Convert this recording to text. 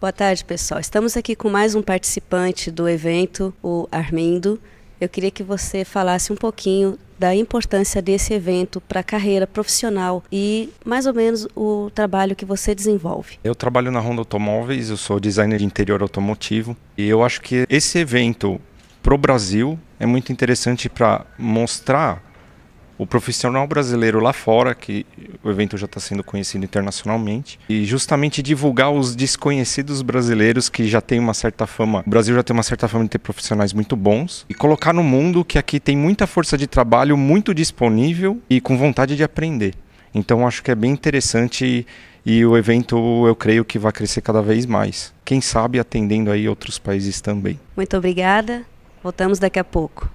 Boa tarde, pessoal. Estamos aqui com mais um participante do evento, o Armindo. Eu queria que você falasse um pouquinho da importância desse evento para a carreira profissional e mais ou menos o trabalho que você desenvolve. Eu trabalho na Honda Automóveis, eu sou designer de interior automotivo e eu acho que esse evento para o Brasil é muito interessante para mostrar o profissional brasileiro lá fora, que o evento já está sendo conhecido internacionalmente, e justamente divulgar os desconhecidos brasileiros que já tem uma certa fama. O Brasil já tem uma certa fama de ter profissionais muito bons e colocar no mundo que aqui tem muita força de trabalho, muito disponível e com vontade de aprender. Então acho que é bem interessante e o evento eu creio que vai crescer cada vez mais. Quem sabe atendendo aí outros países também. Muito obrigada. Voltamos daqui a pouco.